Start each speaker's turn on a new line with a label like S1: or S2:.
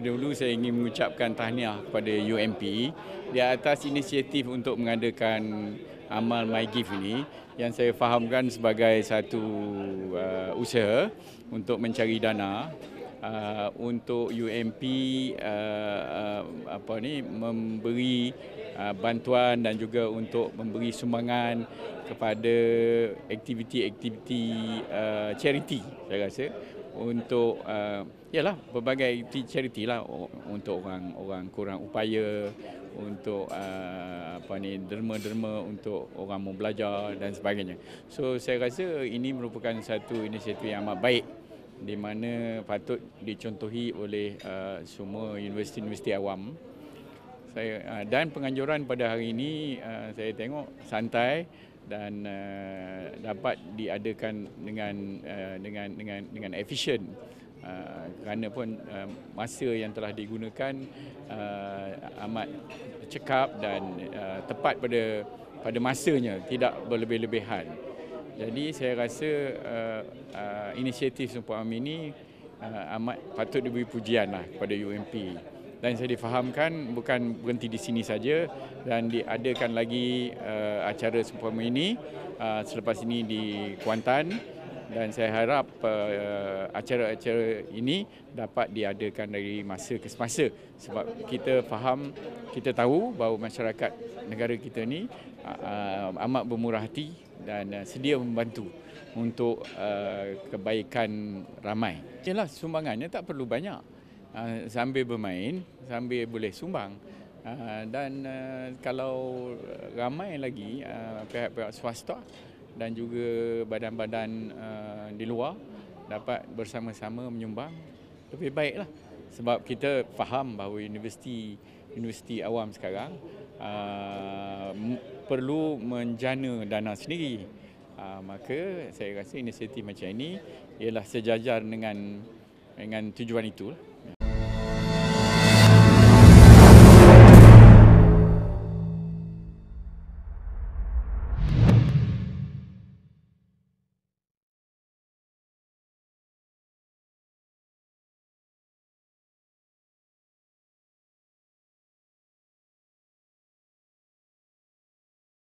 S1: dulu saya ingin mengucapkan tahniah kepada UMP di atas inisiatif untuk mengadakan amal My MyGift ini yang saya fahamkan sebagai satu uh, usaha untuk mencari dana uh, untuk UMP uh, uh, apa ni memberi Uh, bantuan dan juga untuk memberi sumbangan kepada aktiviti-aktiviti uh, charity saya rasa untuk uh, yalah pelbagai charity lah untuk orang-orang kurang upaya untuk uh, apa ni derma-derma untuk orang mau belajar dan sebagainya. So saya rasa ini merupakan satu inisiatif yang amat baik di mana patut dicontohi oleh uh, semua universiti-universiti awam saya uh, dan penganjuran pada hari ini uh, saya tengok santai dan uh, dapat diadakan dengan uh, dengan dengan dengan efisien uh, kerana pun uh, masa yang telah digunakan uh, amat cekap dan uh, tepat pada pada masanya tidak berlebih-lebihan. Jadi saya rasa uh, uh, inisiatif Sumpah Amin ini uh, amat patut diberi pujian lah kepada UMP dan saya difahamkan bukan berhenti di sini saja dan diadakan lagi uh, acara seperti ini uh, selepas ini di Kuantan dan saya harap uh, acara-acara ini dapat diadakan dari masa ke semasa sebab kita faham kita tahu bahawa masyarakat negara kita ini uh, amat bermurah hati dan uh, sedia membantu untuk uh, kebaikan ramai. Jelas sumbangannya tak perlu banyak. Ah, sambil bermain, sambil boleh sumbang. Ah, dan ah, kalau ramai lagi pihak-pihak swasta dan juga badan-badan di luar dapat bersama-sama menyumbang, lebih baiklah. Sebab kita faham bahawa universiti universiti awam sekarang uh, perlu menjana dana sendiri. Uh, maka saya rasa inisiatif macam ini ialah sejajar dengan dengan tujuan itu.